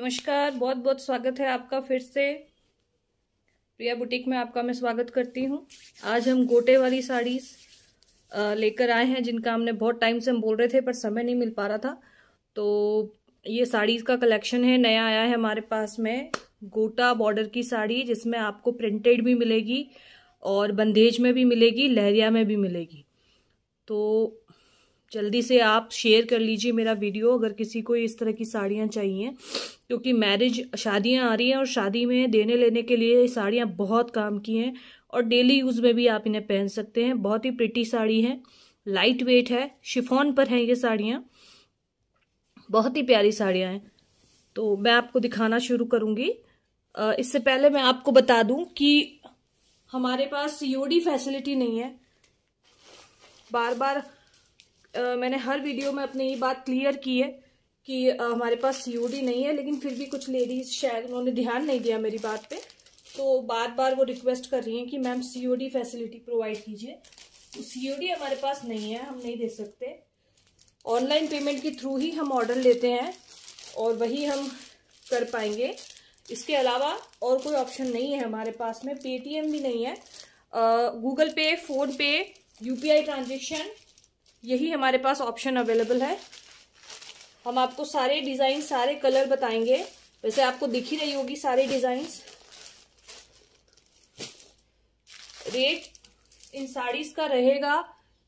नमस्कार बहुत बहुत स्वागत है आपका फिर से प्रिया बुटीक में आपका मैं स्वागत करती हूँ आज हम गोटे वाली साड़ीज लेकर आए हैं जिनका हमने बहुत टाइम से हम बोल रहे थे पर समय नहीं मिल पा रहा था तो ये साड़ीज का कलेक्शन है नया आया है हमारे पास में गोटा बॉर्डर की साड़ी जिसमें आपको प्रिंटेड भी मिलेगी और बंदेज में भी मिलेगी लहरिया में भी मिलेगी तो जल्दी से आप शेयर कर लीजिए मेरा वीडियो अगर किसी को इस तरह की साड़ियाँ चाहिए क्योंकि मैरिज शादियां आ रही हैं और शादी में देने लेने के लिए साड़ियां बहुत काम की हैं और डेली यूज़ में भी आप इन्हें पहन सकते हैं बहुत ही प्रिटी साड़ी है लाइट वेट है शिफोन पर हैं ये साड़ियाँ बहुत ही प्यारी साड़ियाँ हैं तो मैं आपको दिखाना शुरू करूँगी इससे पहले मैं आपको बता दूं कि हमारे पास सीओडी फैसिलिटी नहीं है बार बार आ, मैंने हर वीडियो में अपनी ये बात क्लियर की है कि हमारे पास सीओडी नहीं है लेकिन फिर भी कुछ लेडीज शायद उन्होंने ध्यान नहीं दिया मेरी बात पे तो बार बार वो रिक्वेस्ट कर रही हैं कि मैम सीओडी फैसिलिटी प्रोवाइड कीजिए तो सीओडी हमारे पास नहीं है हम नहीं दे सकते ऑनलाइन पेमेंट के थ्रू ही हम ऑर्डर लेते हैं और वही हम कर पाएंगे इसके अलावा और कोई ऑप्शन नहीं है हमारे पास में पेटीएम भी नहीं है गूगल पे फ़ोन पे यूपीआई ट्रांजेक्शन यही हमारे पास ऑप्शन अवेलेबल है हम आपको सारे डिज़ाइन सारे कलर बताएंगे वैसे आपको दिख ही रही होगी सारे डिजाइन रेट इन साड़ीज का रहेगा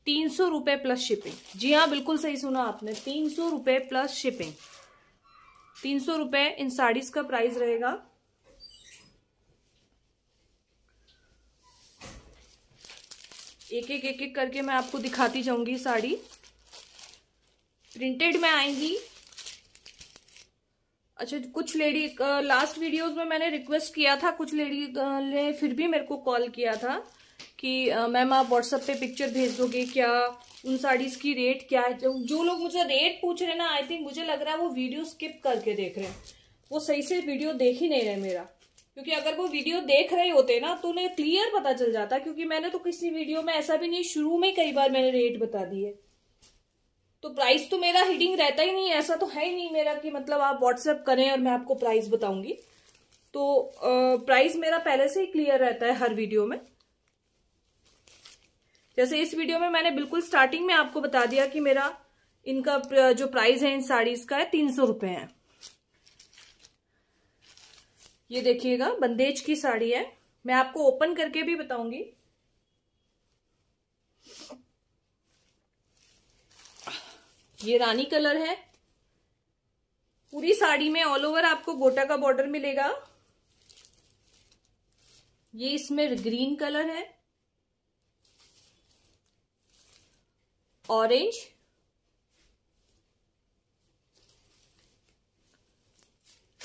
तीन सौ रुपये प्लस शिपिंग जी हाँ बिल्कुल सही सुना आपने तीन सौ रुपए प्लस शिपिंग तीन सौ रुपये इन साड़ीज का प्राइस रहेगा एक एक एक एक करके मैं आपको दिखाती जाऊंगी साड़ी प्रिंटेड में आएंगी अच्छा कुछ लेडी लास्ट वीडियोस में मैंने रिक्वेस्ट किया था कुछ लेडी ने फिर भी मेरे को कॉल किया था कि मैम आप व्हाट्सएप पे पिक्चर भेज दोगे क्या उन साड़ीज की रेट क्या है जो लोग मुझे रेट पूछ रहे ना आई थिंक मुझे लग रहा है वो वीडियो स्किप करके देख रहे हैं वो सही से वीडियो देख ही नहीं रहे मेरा क्योंकि अगर वो वीडियो देख रहे होते ना तो उन्हें क्लियर पता चल जाता क्योंकि मैंने तो किसी वीडियो में ऐसा भी नहीं शुरू में कई बार मैंने रेट बता दी है तो प्राइस तो मेरा हिडिंग रहता ही नहीं ऐसा तो है ही नहीं मेरा कि मतलब आप व्हाट्सएप करें और मैं आपको प्राइस बताऊंगी तो प्राइस मेरा पहले से ही क्लियर रहता है हर वीडियो में जैसे इस वीडियो में मैंने बिल्कुल स्टार्टिंग में आपको बता दिया कि मेरा इनका जो प्राइस है इन साड़ीज का है तीन सौ रुपए है ये देखिएगा बंदेज की साड़ी है मैं आपको ओपन करके भी बताऊंगी ये रानी कलर है पूरी साड़ी में ऑल ओवर आपको गोटा का बॉर्डर मिलेगा ये इसमें ग्रीन कलर है ऑरेंज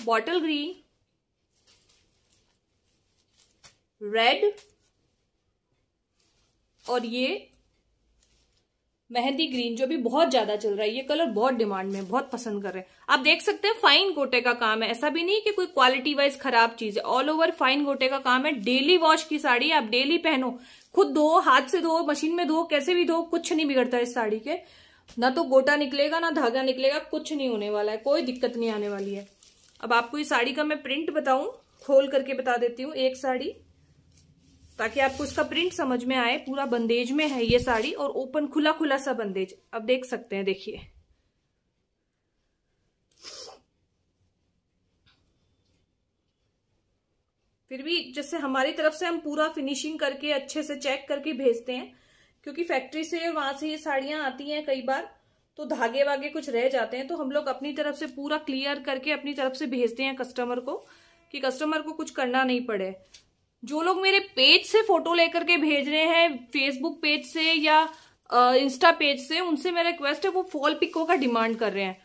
बॉटल ग्रीन रेड और ये मेहंदी ग्रीन जो भी बहुत ज्यादा चल रहा है ये कलर बहुत डिमांड में बहुत पसंद कर रहे हैं आप देख सकते हैं फाइन गोटे का काम है ऐसा भी नहीं कि कोई क्वालिटी वाइज खराब चीज है ऑल ओवर फाइन गोटे का काम है डेली वॉश की साड़ी आप डेली पहनो खुद धो हाथ से धो मशीन में धो कैसे भी धो कुछ नहीं बिगड़ता इस साड़ी के ना तो गोटा निकलेगा ना धागा निकलेगा कुछ नहीं होने वाला है कोई दिक्कत नहीं आने वाली है अब आपको इस साड़ी का मैं प्रिंट बताऊं खोल करके बता देती हूँ एक साड़ी ताकि आपको इसका प्रिंट समझ में आए पूरा बंदेज में है ये साड़ी और ओपन खुला खुला सा बंदेज अब देख सकते हैं देखिए फिर भी जैसे हमारी तरफ से हम पूरा फिनिशिंग करके अच्छे से चेक करके भेजते हैं क्योंकि फैक्ट्री से वहां से ये साड़ियां आती हैं कई बार तो धागे वागे कुछ रह जाते हैं तो हम लोग अपनी तरफ से पूरा क्लियर करके अपनी तरफ से भेजते हैं कस्टमर को कि कस्टमर को कुछ करना नहीं पड़े जो लोग मेरे पेज से फोटो लेकर के भेज रहे हैं फेसबुक पेज से या इंस्टा पेज से उनसे मेरा रिक्वेस्ट है वो फॉल पिको का डिमांड कर रहे हैं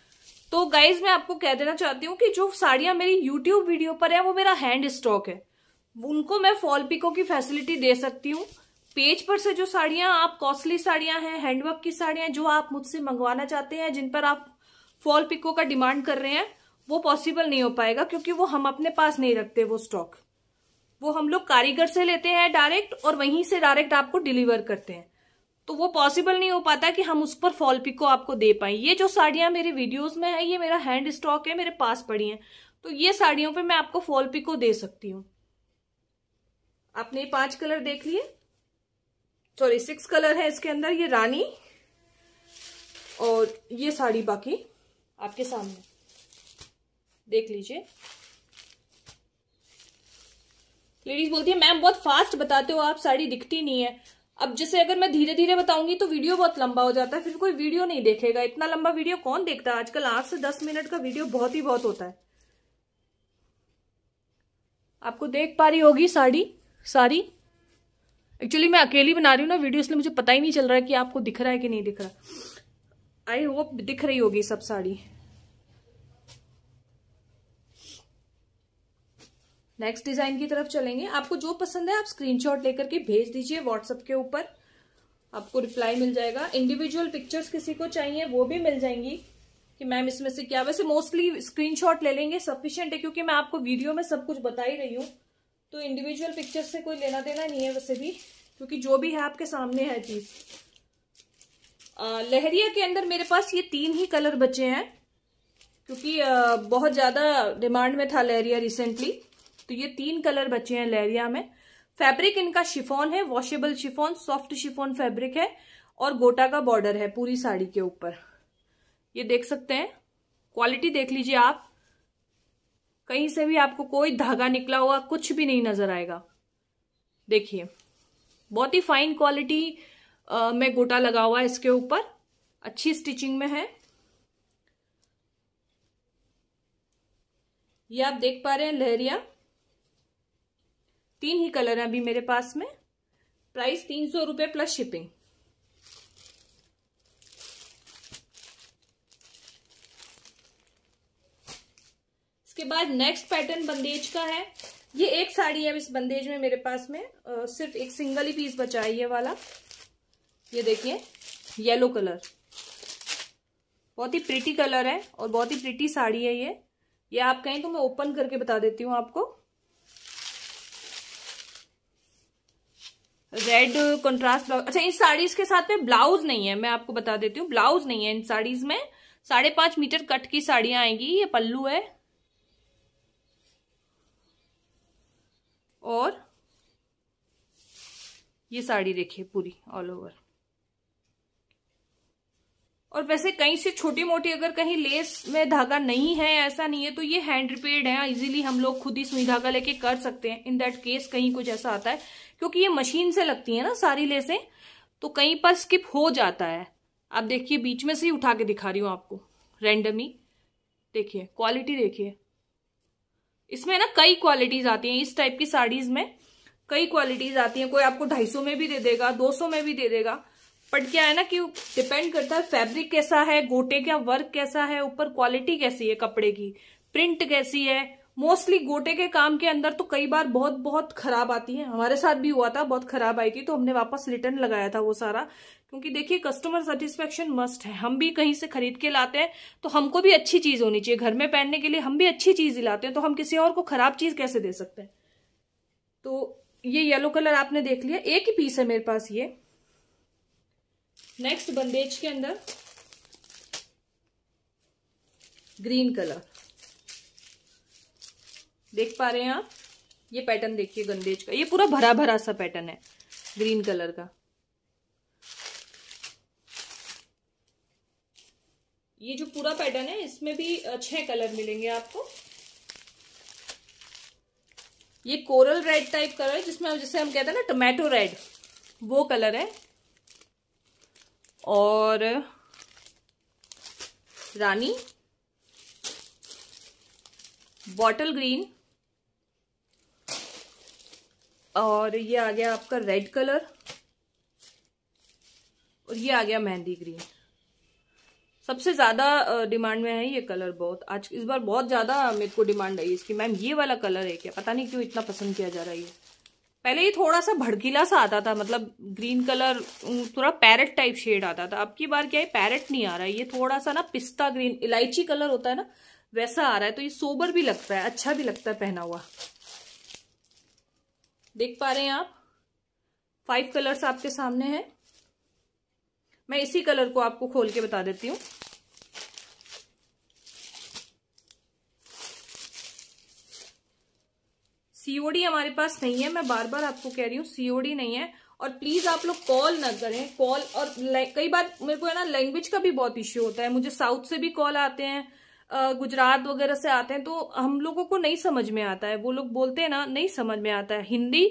तो गाइज मैं आपको कह देना चाहती हूँ कि जो साड़ियां मेरी यूट्यूब वीडियो पर है वो मेरा हैंड स्टॉक है उनको मैं फॉल पिको की फैसिलिटी दे सकती हूँ पेज पर से जो साड़ियां आप कॉस्टली साड़ियां हैं हैंडवर्क की साड़ियां जो आप मुझसे मंगवाना चाहते हैं जिन पर आप फॉल पिको का डिमांड कर रहे हैं वो पॉसिबल नहीं हो पाएगा क्योंकि वो हम अपने पास नहीं रखते वो स्टॉक वो हम लोग कारीगर से लेते हैं डायरेक्ट और वहीं से डायरेक्ट आपको डिलीवर करते हैं तो वो पॉसिबल नहीं हो पाता कि हम उस पर फॉल पिको आपको दे पाए ये जो साड़ियां मेरे वीडियोस में है ये मेरा हैंड स्टॉक है मेरे पास पड़ी हैं तो ये साड़ियों पे मैं आपको फॉल पिको दे सकती हूँ आपने पांच कलर देख लिए सॉरी सिक्स कलर है इसके अंदर ये रानी और ये साड़ी बाकी आपके सामने देख लीजिए लेडीज बोलती है मैम बहुत फास्ट बताते हो आप साड़ी दिखती नहीं है अब जैसे अगर मैं धीरे धीरे बताऊंगी तो वीडियो बहुत लंबा हो जाता है फिर कोई वीडियो नहीं देखेगा इतना लंबा वीडियो कौन देखता है आजकल आठ से दस मिनट का वीडियो बहुत ही बहुत होता है आपको देख पा रही होगी साड़ी सारी एक्चुअली मैं अकेली बना रही हूँ ना वीडियो इसलिए मुझे पता ही नहीं चल रहा है कि आपको दिख रहा है कि नहीं दिख रहा आई होप दिख रही होगी सब साड़ी नेक्स्ट डिजाइन की तरफ चलेंगे आपको जो पसंद है आप स्क्रीनशॉट लेकर के भेज दीजिए व्हाट्सएप के ऊपर आपको रिप्लाई मिल जाएगा इंडिविजुअल पिक्चर्स किसी को चाहिए वो भी मिल जाएंगी कि मैम इसमें से क्या वैसे मोस्टली स्क्रीनशॉट ले लेंगे सफिशियंट है क्योंकि मैं आपको वीडियो में सब कुछ बता ही रही हूँ तो इंडिविजुअल पिक्चर से कोई लेना देना नहीं है वैसे भी क्योंकि जो भी है आपके सामने है चीज लहरिया के अंदर मेरे पास ये तीन ही कलर बचे हैं क्योंकि बहुत ज्यादा डिमांड में था लहरिया रिसेंटली तो ये तीन कलर बचे हैं लहरिया में फैब्रिक इनका शिफोन है washable chiffon soft chiffon fabric है और गोटा का बॉर्डर है पूरी साड़ी के ऊपर ये देख सकते हैं क्वालिटी देख लीजिए आप कहीं से भी आपको कोई धागा निकला हुआ कुछ भी नहीं नजर आएगा देखिए बहुत ही फाइन क्वालिटी में गोटा लगा हुआ है इसके ऊपर अच्छी स्टिचिंग में है ये आप देख पा रहे हैं लहरिया तीन ही कलर है अभी मेरे पास में प्राइस तीन सौ रुपये प्लस शिपिंग इसके बाद नेक्स्ट पैटर्न बंदेज का है ये एक साड़ी है इस बंदेज में मेरे पास में आ, सिर्फ एक सिंगल ही पीस बचा है ये वाला ये देखिए येलो कलर बहुत ही प्रिटी कलर है और बहुत ही प्रिटी साड़ी है ये ये आप कहें तो मैं ओपन करके बता देती हूँ आपको रेड कंट्रास्ट ब्लाउज अच्छा इन साड़ीज के साथ में ब्लाउज नहीं है मैं आपको बता देती हूँ ब्लाउज नहीं है इन साड़ीज में साढ़े पांच मीटर कट की साड़ियां आएंगी ये पल्लू है और ये साड़ी देखिए पूरी ऑल ओवर और वैसे कहीं से छोटी मोटी अगर कहीं लेस में धागा नहीं है ऐसा नहीं है तो ये हैंड रिपेयर्ड है इजीली हम लोग खुद ही सुई धागा लेके कर सकते हैं इन दैट केस कहीं कुछ ऐसा आता है क्योंकि ये मशीन से लगती है ना सारी लेसें तो कहीं पर स्किप हो जाता है आप देखिए बीच में से ही उठा के दिखा रही हूं आपको रेंडमी देखिए क्वालिटी देखिए इसमें ना कई क्वालिटीज आती है इस टाइप की साड़ीज में कई क्वालिटीज आती है कोई आपको ढाई में भी दे देगा दो में भी दे देगा बट क्या है ना कि डिपेंड करता है फैब्रिक कैसा है गोटे का वर्क कैसा है ऊपर क्वालिटी कैसी है कपड़े की प्रिंट कैसी है मोस्टली गोटे के काम के अंदर तो कई बार बहुत बहुत खराब आती है हमारे साथ भी हुआ था बहुत खराब आई थी तो हमने वापस रिटर्न लगाया था वो सारा क्योंकि देखिए कस्टमर सेटिस्फेक्शन मस्ट है हम भी कहीं से खरीद के लाते हैं तो हमको भी अच्छी चीज होनी चाहिए घर में पहनने के लिए हम भी अच्छी चीज ही लाते हैं तो हम किसी और को खराब चीज कैसे दे सकते हैं तो ये येलो कलर आपने देख लिया एक ही पीस है मेरे पास ये नेक्स्ट बंदेज के अंदर ग्रीन कलर देख पा रहे हैं आप ये पैटर्न देखिए गंदेज का ये पूरा भरा भरा सा पैटर्न है ग्रीन कलर का ये जो पूरा पैटर्न है इसमें भी छह कलर मिलेंगे आपको ये कोरल रेड टाइप कलर है जिसमें जैसे हम कहते हैं ना टोमेटो रेड वो कलर है और रानी बॉटल ग्रीन और ये आ गया आपका रेड कलर और ये आ गया मेहंदी ग्रीन सबसे ज्यादा डिमांड में है ये कलर बहुत आज इस बार बहुत ज्यादा मेरे को डिमांड आई इसकी मैम ये वाला कलर है क्या पता नहीं क्यों इतना पसंद किया जा रहा है पहले ये थोड़ा सा भड़कीला सा आता था मतलब ग्रीन कलर थोड़ा पैरट टाइप शेड आता था अब की बार क्या है पैरट नहीं आ रहा है ये थोड़ा सा ना पिस्ता ग्रीन इलायची कलर होता है ना वैसा आ रहा है तो ये सोबर भी लगता है अच्छा भी लगता है पहना हुआ देख पा रहे हैं आप फाइव कलर्स आपके सामने हैं मैं इसी कलर को आपको खोल के बता देती हूँ सीओडी हमारे पास नहीं है मैं बार बार आपको कह रही हूँ सीओडी नहीं है और प्लीज आप लोग कॉल ना करें कॉल और कई बार मेरे को है ना लैंग्वेज का भी बहुत इश्यू होता है मुझे साउथ से भी कॉल आते हैं गुजरात वगैरह से आते हैं तो हम लोगों को नहीं समझ में आता है वो लोग बोलते हैं ना नहीं समझ में आता है हिंदी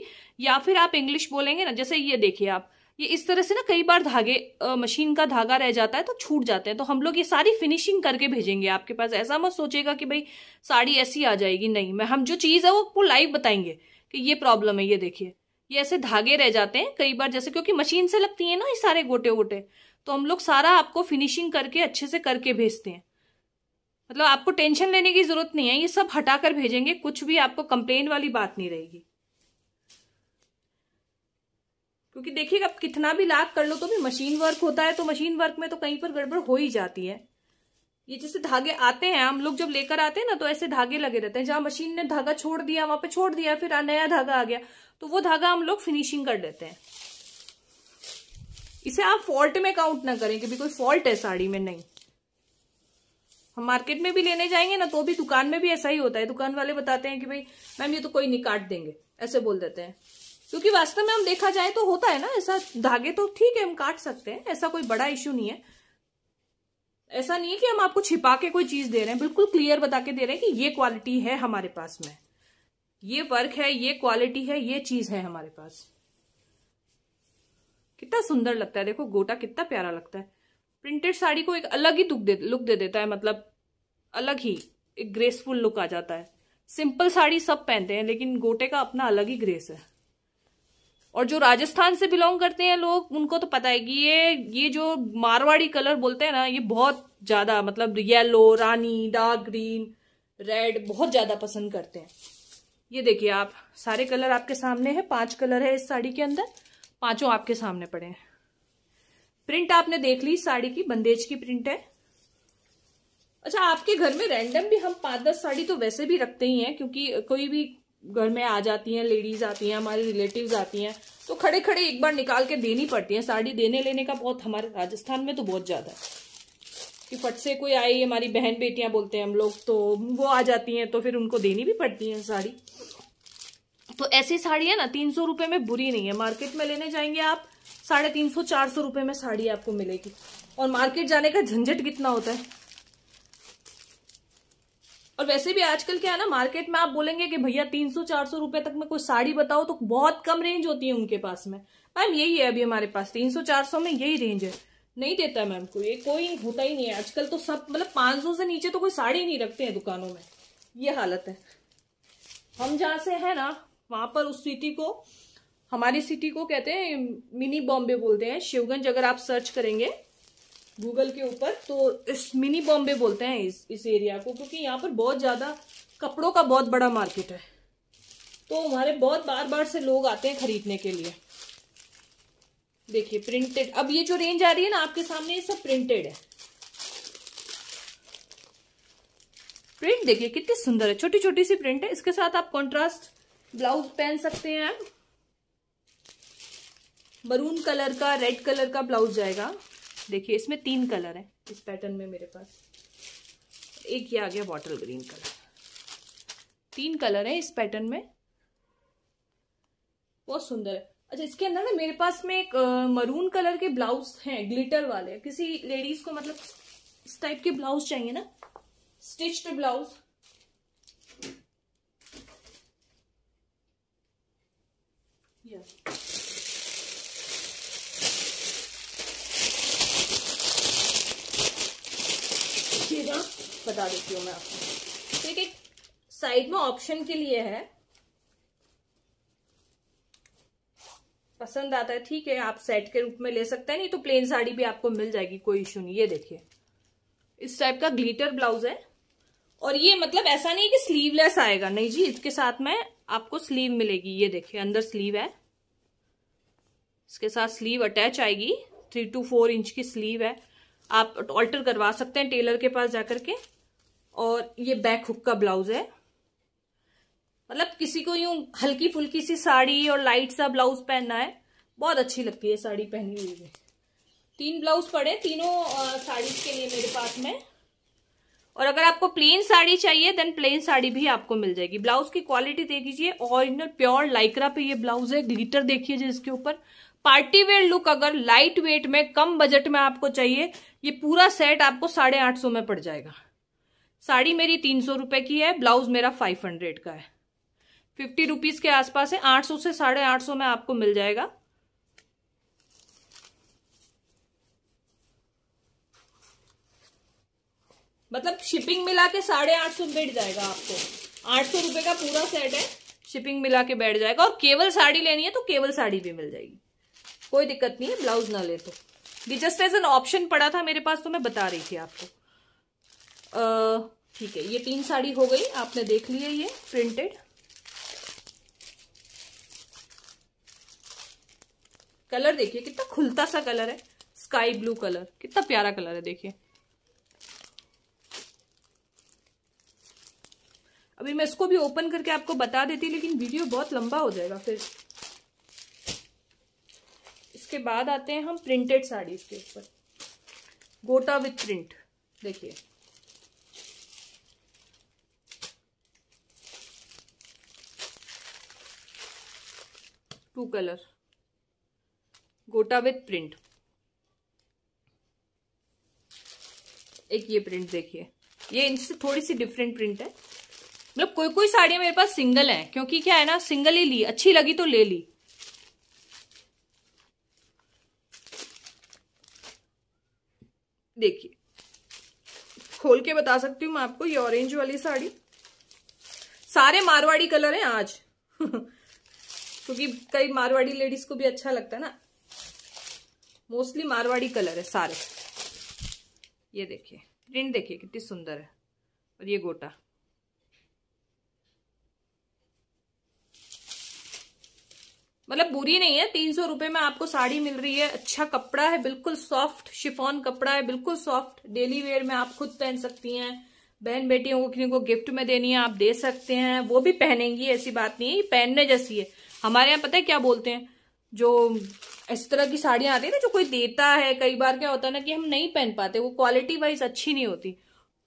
या फिर आप इंग्लिश बोलेंगे ना जैसे ये देखिए आप ये इस तरह से ना कई बार धागे आ, मशीन का धागा रह जाता है तो छूट जाते हैं तो हम लोग ये सारी फिनिशिंग करके भेजेंगे आपके पास ऐसा मत सोचेगा कि भाई साड़ी ऐसी आ जाएगी नहीं मैं हम जो चीज़ है वो आपको लाइव बताएंगे कि ये प्रॉब्लम है ये देखिए ये ऐसे धागे रह जाते हैं कई बार जैसे क्योंकि मशीन से लगती है ना ये सारे गोटे वोटे तो हम लोग सारा आपको फिनिशिंग करके अच्छे से करके भेजते हैं मतलब आपको टेंशन लेने की जरूरत नहीं है ये सब कर भेजेंगे कुछ भी आपको कंप्लेन वाली बात नहीं रहेगी क्योंकि देखिएगा कितना भी लाख कर लो तो भी मशीन वर्क होता है तो मशीन वर्क में तो कहीं पर गड़बड़ हो ही जाती है ये जैसे धागे आते हैं हम लोग जब लेकर आते हैं ना तो ऐसे धागे लगे रहते हैं जहां मशीन ने धागा छोड़ दिया वहां पे छोड़ दिया फिर नया धागा आ गया तो वो धागा हम लोग फिनिशिंग कर देते हैं इसे आप फॉल्ट में काउंट ना करें क्योंकि कोई फॉल्ट है साड़ी में नहीं हम मार्केट में भी लेने जाएंगे ना तो भी दुकान में भी ऐसा ही होता है दुकान वाले बताते हैं कि भाई मैम ये तो कोई नहीं काट देंगे ऐसे बोल देते हैं क्योंकि वास्तव में हम देखा जाए तो होता है ना ऐसा धागे तो ठीक है हम काट सकते हैं ऐसा कोई बड़ा इश्यू नहीं है ऐसा नहीं है कि हम आपको छिपा के कोई चीज दे रहे हैं बिल्कुल क्लियर बता के दे रहे हैं कि ये क्वालिटी है हमारे पास में ये वर्क है ये क्वालिटी है ये चीज है हमारे पास कितना सुंदर लगता है देखो गोटा कितना प्यारा लगता है प्रिंटेड साड़ी को एक अलग ही लुक दे लुक दे देता है मतलब अलग ही एक ग्रेसफुल लुक आ जाता है सिंपल साड़ी सब पहनते हैं लेकिन गोटे का अपना अलग ही ग्रेस है और जो राजस्थान से बिलोंग करते हैं लोग उनको तो पता है कि ये ये जो मारवाड़ी कलर बोलते हैं ना ये बहुत ज्यादा मतलब येलो रानी डार्क ग्रीन रेड बहुत ज्यादा पसंद करते हैं ये देखिए आप सारे कलर आपके सामने है पांच कलर है इस साड़ी के अंदर पांचों आपके सामने पड़े हैं प्रिंट आपने देख ली साड़ी की बंदेज की प्रिंट है अच्छा आपके घर में रैंडम भी हम पांच दस साड़ी तो वैसे भी रखते ही हैं क्योंकि कोई भी घर में आ जाती हैं लेडीज आती हैं हमारे रिलेटिव्स आती हैं तो खड़े खड़े एक बार निकाल के देनी पड़ती है साड़ी देने लेने का बहुत हमारे राजस्थान में तो बहुत ज़्यादा है कि फट से कोई आई हमारी बहन बेटियां बोलते हैं हम लोग तो वो आ जाती हैं तो फिर उनको देनी भी पड़ती है साड़ी तो ऐसी साड़ी है ना तीन सौ रुपये में बुरी नहीं है मार्केट में लेने जाएंगे आप साढ़े तीन सौ चार सौ रुपये में साड़ी आपको मिलेगी और मार्केट जाने का झंझट कितना होता है और वैसे भी आजकल क्या है ना मार्केट में आप बोलेंगे कि भैया तीन सौ चार सौ रुपए तक में कोई साड़ी बताओ तो बहुत कम रेंज होती है उनके पास में मैम यही है अभी हमारे पास तीन सौ चार सौ में यही रेंज है नहीं देता मैम को ये कोई होता ही नहीं है आजकल तो सब मतलब पांच सौ से नीचे तो कोई साड़ी नहीं रखते हैं दुकानों में ये हालत है हम जहाँ से है ना वहां पर उस सिटी को हमारी सिटी को कहते हैं मिनी बॉम्बे बोलते हैं शिवगंज अगर आप सर्च करेंगे गूगल के ऊपर तो इस मिनी बॉम्बे बोलते हैं इस इस एरिया को क्योंकि यहाँ पर बहुत ज़्यादा कपड़ों का बहुत बड़ा मार्केट है तो हमारे बहुत बार बार से लोग आते हैं खरीदने के लिए देखिए प्रिंटेड अब ये जो रेंज आ रही है ना आपके सामने ये सब प्रिंटेड है प्रिंट देखिए कितनी सुंदर है छोटी छोटी सी प्रिंट है इसके साथ आप कॉन्ट्रास्ट ब्लाउज पहन सकते हैं मरून कलर का रेड कलर का ब्लाउज जाएगा देखिए इसमें तीन कलर है इस पैटर्न में मेरे पास एक ये आ गया बॉटल ग्रीन कलर तीन कलर है इस पैटर्न में बहुत सुंदर है अच्छा इसके अंदर ना मेरे पास में एक मरून कलर के ब्लाउज हैं ग्लिटर वाले किसी लेडीज को मतलब इस टाइप के ब्लाउज चाहिए ना स्टिच्ड ब्लाउज yeah. कीजिएगा बता देती हूँ मैं आपको ठीक है साइड में ऑप्शन के लिए है पसंद आता है ठीक है आप सेट के रूप में ले सकते हैं नहीं तो प्लेन साड़ी भी आपको मिल जाएगी कोई इशू नहीं ये देखिए इस टाइप का ग्लिटर ब्लाउज है और ये मतलब ऐसा नहीं कि स्लीवलेस आएगा नहीं जी इसके साथ में आपको स्लीव मिलेगी ये देखिए अंदर स्लीव है इसके साथ स्लीव अटैच आएगी थ्री टू फोर इंच की स्लीव है आप ऑल्टर करवा सकते हैं टेलर के पास जाकर के और ये बैक हुक का ब्लाउज है मतलब किसी को यूं हल्की फुल्की सी साड़ी और लाइट सा ब्लाउज पहनना है बहुत अच्छी लगती है साड़ी पहनी हुई तीन ब्लाउज पड़े तीनों साड़ी के लिए मेरे पास में और अगर आपको प्लेन साड़ी चाहिए देन प्लेन साड़ी भी आपको मिल जाएगी ब्लाउज की क्वालिटी देख लीजिए ओरिजिनल प्योर लाइकरा पे ये ब्लाउज है ग्लिटर देखिए जिसके ऊपर पार्टी वेयर लुक अगर लाइट वेट में कम बजट में आपको चाहिए ये पूरा सेट आपको साढ़े आठ सौ में पड़ जाएगा साड़ी मेरी तीन सौ रुपए की है ब्लाउज मेरा फाइव हंड्रेड का है फिफ्टी रुपीज के आसपास है आठ सौ से साढ़े आठ सौ में आपको मिल जाएगा मतलब शिपिंग मिला के साढ़े आठ सौ बैठ जाएगा आपको आठ सौ रुपए का पूरा सेट है शिपिंग मिला के बैठ जाएगा और केवल साड़ी लेनी है तो केवल साड़ी भी मिल जाएगी कोई दिक्कत नहीं है ब्लाउज ना ले तो ये जस्ट एज एन ऑप्शन पड़ा था मेरे पास तो मैं बता रही थी आपको ठीक है ये तीन साड़ी हो गई आपने देख ली है ये प्रिंटेड कलर देखिए कितना खुलता सा कलर है स्काई ब्लू कलर कितना प्यारा कलर है देखिए अभी मैं इसको भी ओपन करके आपको बता देती लेकिन वीडियो बहुत लंबा हो जाएगा फिर इसके बाद आते हैं हम प्रिंटेड साड़ीज के ऊपर गोटा विथ प्रिंट देखिए टू कलर गोटा विथ प्रिंट एक ये प्रिंट देखिए ये इनसे थोड़ी सी डिफरेंट प्रिंट है मतलब कोई कोई साड़ियां मेरे पास सिंगल है क्योंकि क्या है ना सिंगल ही ली अच्छी लगी तो ले ली देखिए खोल के बता सकती हूँ मैं आपको ये ऑरेंज वाली साड़ी सारे मारवाड़ी कलर हैं आज क्योंकि कई मारवाड़ी लेडीज को भी अच्छा लगता है ना मोस्टली मारवाड़ी कलर है सारे ये देखिए प्रिंट देखिए कितनी सुंदर है और ये गोटा मतलब बुरी नहीं है तीन सौ रुपए में आपको साड़ी मिल रही है अच्छा कपड़ा है बिल्कुल सॉफ्ट शिफॉन कपड़ा है बिल्कुल सॉफ्ट डेली वेयर में आप खुद पहन सकती हैं बहन बेटियों को किसी को गिफ्ट में देनी है आप दे सकते हैं वो भी पहनेंगी ऐसी बात नहीं है पहनने जैसी है हमारे यहाँ पता है क्या बोलते हैं जो इस तरह की साड़ियां आती है ना जो कोई देता है कई बार क्या होता है ना कि हम नहीं पहन पाते वो क्वालिटी वाइज अच्छी नहीं होती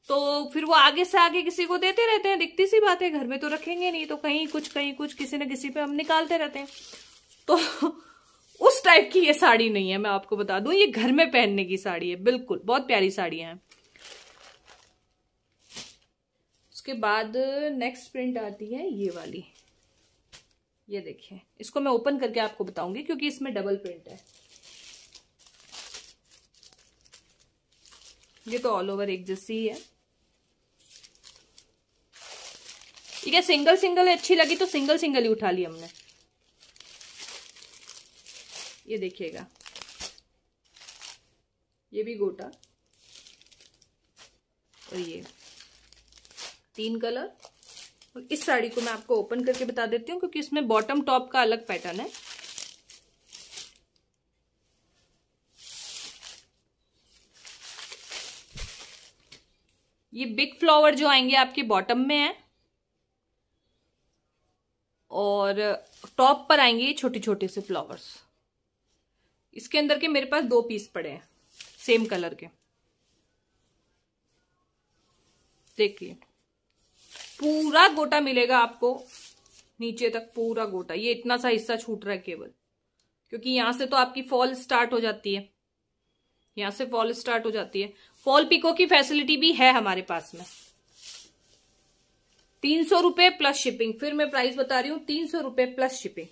तो फिर वो आगे से आगे किसी को देते रहते हैं दिखती सी बात है घर में तो रखेंगे नहीं तो कहीं कुछ कहीं कुछ किसी न किसी पे हम निकालते रहते हैं तो उस टाइप की ये साड़ी नहीं है मैं आपको बता दूं ये घर में पहनने की साड़ी है बिल्कुल बहुत प्यारी साड़ियां हैं उसके बाद नेक्स्ट प्रिंट आती है ये वाली ये देखिए इसको मैं ओपन करके आपको बताऊंगी क्योंकि इसमें डबल प्रिंट है ये तो ऑल ओवर एक जैसी ही है ठीक है सिंगल सिंगल अच्छी लगी तो सिंगल सिंगल ही उठा ली हमने ये देखिएगा ये भी गोटा और ये तीन कलर और इस साड़ी को मैं आपको ओपन करके बता देती हूँ क्योंकि इसमें बॉटम टॉप का अलग पैटर्न है ये बिग फ्लावर जो आएंगे आपके बॉटम में है और टॉप पर आएंगे छोटे छोटे से फ्लावर्स इसके अंदर के मेरे पास दो पीस पड़े हैं सेम कलर के देखिए पूरा गोटा मिलेगा आपको नीचे तक पूरा गोटा ये इतना सा हिस्सा छूट रहा है केवल क्योंकि यहां से तो आपकी फॉल स्टार्ट हो जाती है यहां से फॉल स्टार्ट हो जाती है फॉल पिको की फैसिलिटी भी है हमारे पास में तीन सौ रुपए प्लस शिपिंग फिर मैं प्राइस बता रही हूँ तीन सौ रुपए प्लस शिपिंग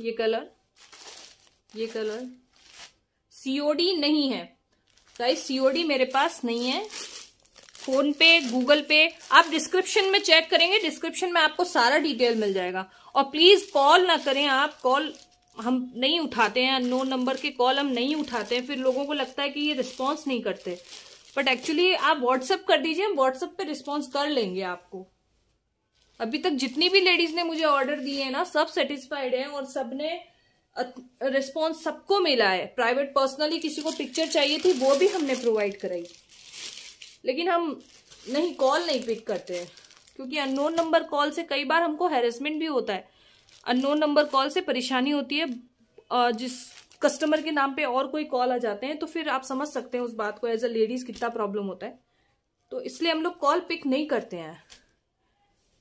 ये कलर ये कलर सीओडी नहीं है गाइस सीओडी मेरे पास नहीं है फोन पे गूगल पे आप डिस्क्रिप्शन में चेक करेंगे डिस्क्रिप्शन में आपको सारा डिटेल मिल जाएगा और प्लीज कॉल ना करें आप कॉल हम नहीं उठाते हैं नो नंबर के कॉल हम नहीं उठाते हैं फिर लोगों को लगता है कि ये रिस्पॉन्स नहीं करते बट एक्चुअली आप व्हाट्सअप कर दीजिए हम व्हाट्सअप पे रिस्पॉन्स कर लेंगे आपको अभी तक जितनी भी लेडीज ने मुझे ऑर्डर दिए हैं ना सब सेटिस्फाइड हैं और सबने रिस्पॉन्स सबको मिला है प्राइवेट पर्सनली किसी को पिक्चर चाहिए थी वो भी हमने प्रोवाइड कराई लेकिन हम नहीं कॉल नहीं पिक करते हैं क्योंकि अननोन नंबर कॉल से कई बार हमको हेरेसमेंट भी होता है अननोन नंबर कॉल से परेशानी होती है जिस कस्टमर के नाम पे और कोई कॉल आ जाते हैं तो फिर आप समझ सकते हैं उस बात को एज अ लेडीज कितना प्रॉब्लम होता है तो इसलिए हम लोग कॉल पिक नहीं करते हैं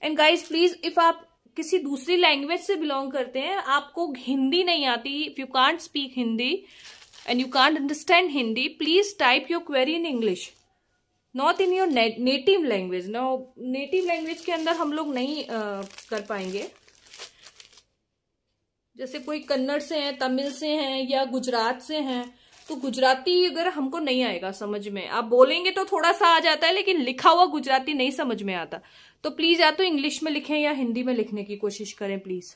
एंड गाइज प्लीज इफ आप किसी दूसरी लैंग्वेज से बिलोंग करते हैं आपको हिंदी नहीं आती if you can't speak Hindi and you can't understand Hindi please type your query in English not in your native language no native language के अंदर हम लोग नहीं uh, कर पाएंगे जैसे कोई कन्नड़ से हैं तमिल से हैं या गुजरात से हैं तो गुजराती अगर हमको नहीं आएगा समझ में आप बोलेंगे तो थोड़ा सा आ जाता है लेकिन लिखा हुआ गुजराती नहीं समझ में आता तो प्लीज या तो इंग्लिश में लिखें या हिंदी में लिखने की कोशिश करें प्लीज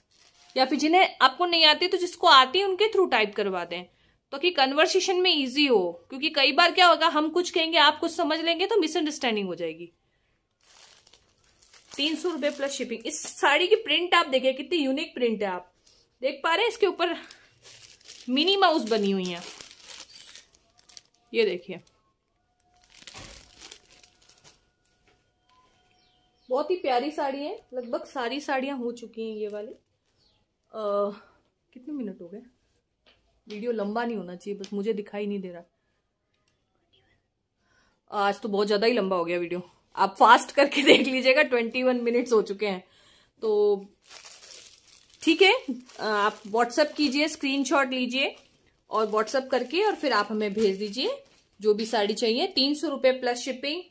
या फिर जिन्हें आपको नहीं आती तो जिसको आती है उनके थ्रू टाइप करवा दें तो कि कन्वर्सेशन में इजी हो क्योंकि कई बार क्या होगा हम कुछ कहेंगे आप कुछ समझ लेंगे तो मिसअंडरस्टैंडिंग हो जाएगी तीन सौ रुपये प्लस शिपिंग इस साड़ी की प्रिंट आप देखिए कितनी यूनिक प्रिंट है आप देख पा रहे हैं इसके ऊपर मिनी माउस बनी हुई है ये देखिए बहुत ही प्यारी साड़ी है लगभग सारी साड़ियाँ हो चुकी हैं ये वाली कितने मिनट हो गए वीडियो लंबा नहीं होना चाहिए बस मुझे दिखाई नहीं दे रहा आज तो बहुत ज़्यादा ही लंबा हो गया वीडियो आप फास्ट करके देख लीजिएगा ट्वेंटी वन मिनट्स हो चुके हैं तो ठीक है आप व्हाट्सएप कीजिए स्क्रीनशॉट लीजिए और व्हाट्सअप करके और फिर आप हमें भेज दीजिए जो भी साड़ी चाहिए तीन सौ रुपए plus shipping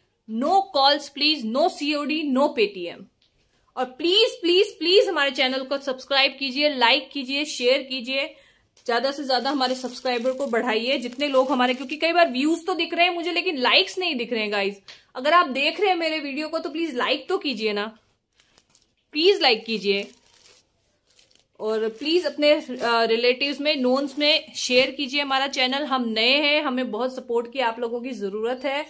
no calls please no COD no Paytm और प्लीज प्लीज प्लीज हमारे चैनल को सब्सक्राइब कीजिए लाइक कीजिए शेयर कीजिए ज्यादा से ज्यादा हमारे सब्सक्राइबर को बढ़ाइए जितने लोग हमारे क्योंकि कई बार व्यूज तो दिख रहे हैं मुझे लेकिन लाइक्स नहीं दिख रहे हैं गाइज अगर आप देख रहे हैं मेरे वीडियो को तो प्लीज लाइक तो कीजिए ना प्लीज लाइक कीजिए और प्लीज अपने रिलेटिव्स में नोन्स में शेयर कीजिए हमारा चैनल हम नए हैं हमें बहुत सपोर्ट की आप लोगों की जरूरत है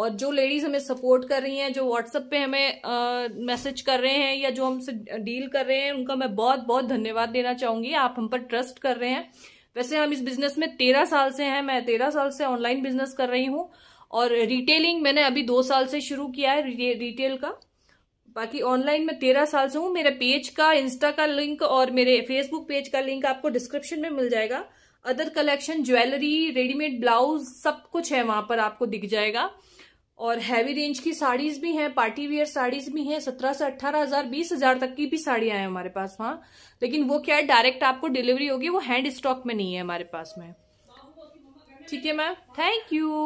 और जो लेडीज हमें सपोर्ट कर रही हैं जो व्हाट्सएप पे हमें मैसेज कर रहे हैं या जो हमसे डील कर रहे हैं उनका मैं बहुत बहुत धन्यवाद देना चाहूंगी आप हम पर ट्रस्ट कर रहे हैं वैसे हम इस बिजनेस में तेरह साल से हैं मैं तेरह साल से ऑनलाइन बिजनेस कर रही हूँ और रिटेलिंग मैंने अभी दो साल से शुरू किया है रिटेल का बाकी ऑनलाइन मैं तेरह साल से हूँ मेरे पेज का इंस्टा का लिंक और मेरे फेसबुक पेज का लिंक आपको डिस्क्रिप्शन में मिल जाएगा other collection jewellery readymade blouse सब कुछ है वहां पर आपको दिख जाएगा और हैवी रेंज की साड़ीज भी हैं पार्टी वेयर साड़ीज भी हैं सत्रह से अट्ठारह हजार बीस हजार तक की भी साड़ियां हैं हमारे पास वहाँ लेकिन वो क्या है डायरेक्ट आपको डिलीवरी होगी वो हैंड स्टॉक में नहीं है हमारे पास में ठीक है मैम थैंक यू